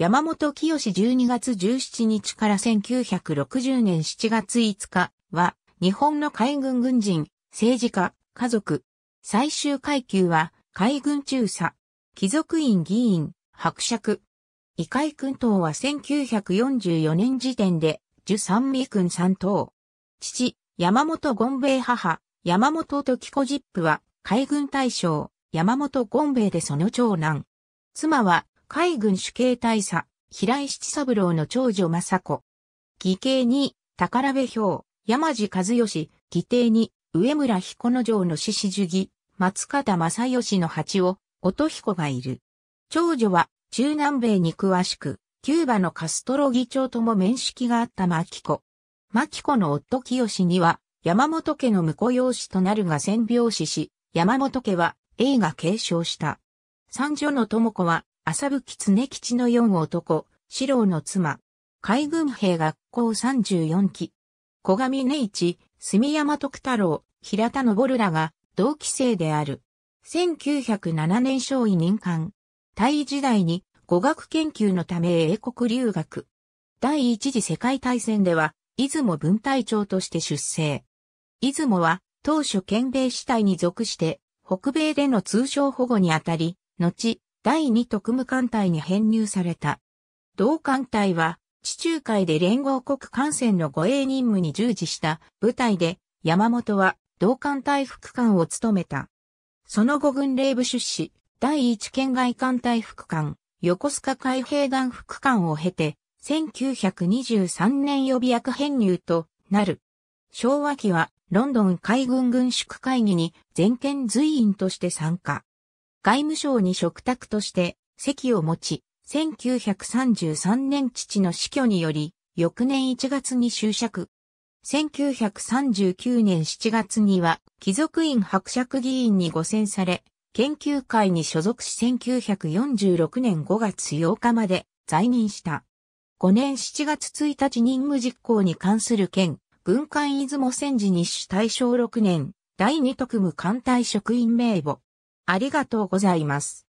山本清12月17日から1960年7月5日は、日本の海軍軍人、政治家、家族。最終階級は、海軍中佐、貴族院議員、伯爵。異海君等は1944年時点で、十三味君3等。父、山本権兵衛母、山本時子ジップは、海軍大将、山本権兵衛でその長男。妻は、海軍主計大佐、平井七三郎の長女雅子。義兄に、宝部表、山地和義、義弟に、上村彦之城の獅子樹義、松方正義の八を、音彦がいる。長女は、中南米に詳しく、キューバのカストロ議長とも面識があった牧子。牧子の夫清には、山本家の婿養子となるが戦病死し、山本家は映が継承した。三女の智子は、浅吹常吉の四男、四郎の妻。海軍兵学校34期。小上根一、住山徳太郎、平田昇らが同期生である。1907年少尉任官。大時代に語学研究のため英国留学。第一次世界大戦では、出雲分隊長として出征。出雲は当初県米支隊に属して、北米での通商保護にあたり、後、第2特務艦隊に編入された。同艦隊は、地中海で連合国艦船の護衛任務に従事した部隊で、山本は同艦隊副官を務めた。その後軍令部出資、第1県外艦隊副官、横須賀海兵団副官を経て、1923年予備役編入となる。昭和期はロンドン海軍軍縮会議に全権随員として参加。外務省に嘱託として席を持ち、1933年父の死去により、翌年1月に就職。1939年7月には、貴族院伯爵議員にご選され、研究会に所属し1946年5月8日まで在任した。5年7月1日任務実行に関する件、軍艦出雲戦時日主大正6年、第2特務艦隊職員名簿、ありがとうございます。